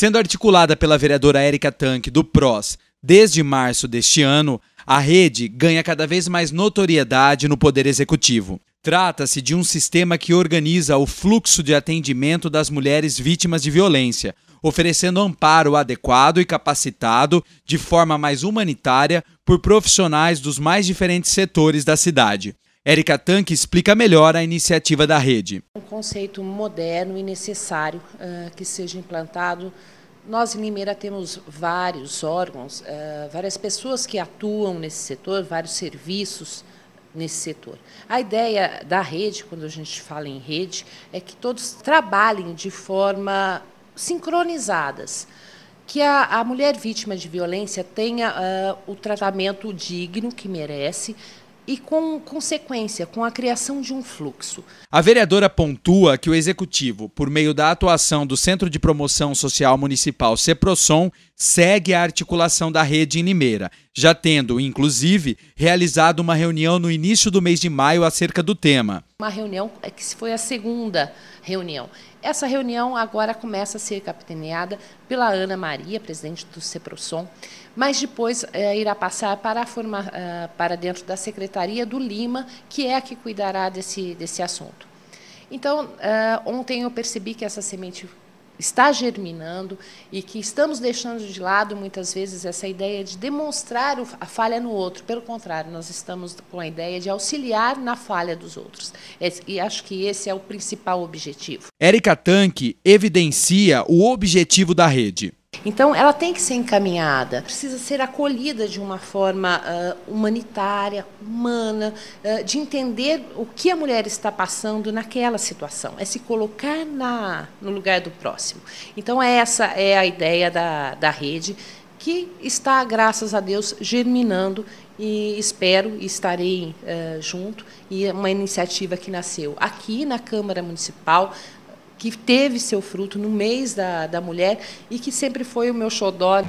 Sendo articulada pela vereadora Érica Tanque do PROS desde março deste ano, a rede ganha cada vez mais notoriedade no Poder Executivo. Trata-se de um sistema que organiza o fluxo de atendimento das mulheres vítimas de violência, oferecendo amparo adequado e capacitado, de forma mais humanitária, por profissionais dos mais diferentes setores da cidade. Érica Tanque explica melhor a iniciativa da rede. Um conceito moderno e necessário uh, que seja implantado. Nós em Limeira temos vários órgãos, uh, várias pessoas que atuam nesse setor, vários serviços nesse setor. A ideia da rede, quando a gente fala em rede, é que todos trabalhem de forma sincronizadas, que a, a mulher vítima de violência tenha uh, o tratamento digno que merece, e com consequência, com a criação de um fluxo. A vereadora pontua que o executivo, por meio da atuação do Centro de Promoção Social Municipal CEPROSOM, segue a articulação da rede em Limeira, já tendo, inclusive, realizado uma reunião no início do mês de maio acerca do tema. Uma reunião é que foi a segunda reunião. Essa reunião agora começa a ser capitaneada pela Ana Maria, presidente do CEPROSOM, mas depois é, irá passar para, forma, uh, para dentro da Secretaria do Lima, que é a que cuidará desse, desse assunto. Então, uh, ontem eu percebi que essa semente está germinando e que estamos deixando de lado muitas vezes essa ideia de demonstrar a falha no outro. Pelo contrário, nós estamos com a ideia de auxiliar na falha dos outros. E acho que esse é o principal objetivo. Érica Tanque evidencia o objetivo da rede então, ela tem que ser encaminhada, precisa ser acolhida de uma forma uh, humanitária, humana, uh, de entender o que a mulher está passando naquela situação, é se colocar na, no lugar do próximo. Então, é essa é a ideia da, da rede, que está, graças a Deus, germinando e espero estarei uh, junto e é uma iniciativa que nasceu aqui na Câmara Municipal que teve seu fruto no mês da, da mulher e que sempre foi o meu xodó.